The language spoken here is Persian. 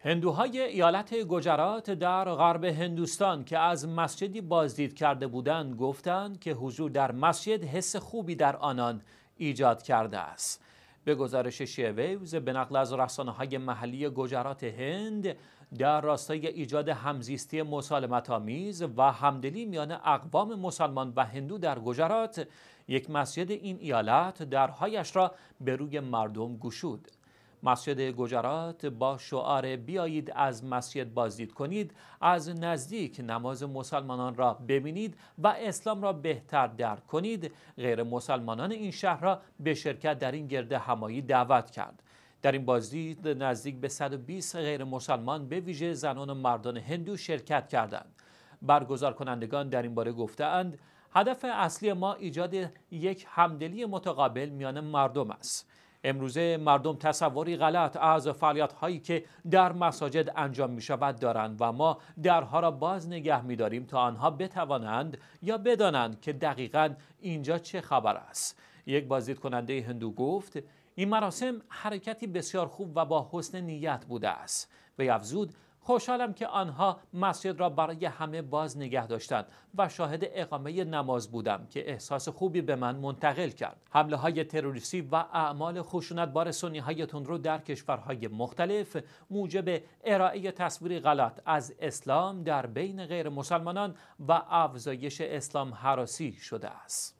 هندوهای ایالت گجرات در غرب هندوستان که از مسجدی بازدید کرده بودند گفتند که حضور در مسجد حس خوبی در آنان ایجاد کرده است به گزارش شیویوز به نقل از رسانه های محلی گجرات هند در راستای ایجاد همزیستی مسالمت آمیز و همدلی میان اقوام مسلمان و هندو در گجرات یک مسجد این ایالت درهایش را به روی مردم گشود مسجد گجرات با شعار بیایید از مسجد بازدید کنید از نزدیک نماز مسلمانان را ببینید و اسلام را بهتر درک کنید غیر مسلمانان این شهر را به شرکت در این گرده همایی دعوت کرد در این بازدید نزدیک به 120 غیر مسلمان به ویژه زنان و مردان هندو شرکت کردند برگزار کنندگان در این باره گفتند هدف اصلی ما ایجاد یک همدلی متقابل میان مردم است امروزه مردم تصوری غلط از فعالیت هایی که در مساجد انجام می شود دارند و ما درها را باز نگه می داریم تا آنها بتوانند یا بدانند که دقیقا اینجا چه خبر است یک بازدید کننده هندو گفت این مراسم حرکتی بسیار خوب و با حسن نیت بوده است به افزود خوشحالم که آنها مسجد را برای همه باز نگه داشتند و شاهد اقامه نماز بودم که احساس خوبی به من منتقل کرد حمله های تروریستی و اعمال بار سنی های تندرو در کشورهای مختلف موجب ارائه تصویری غلط از اسلام در بین غیر مسلمانان و افزایش اسلام حراسی شده است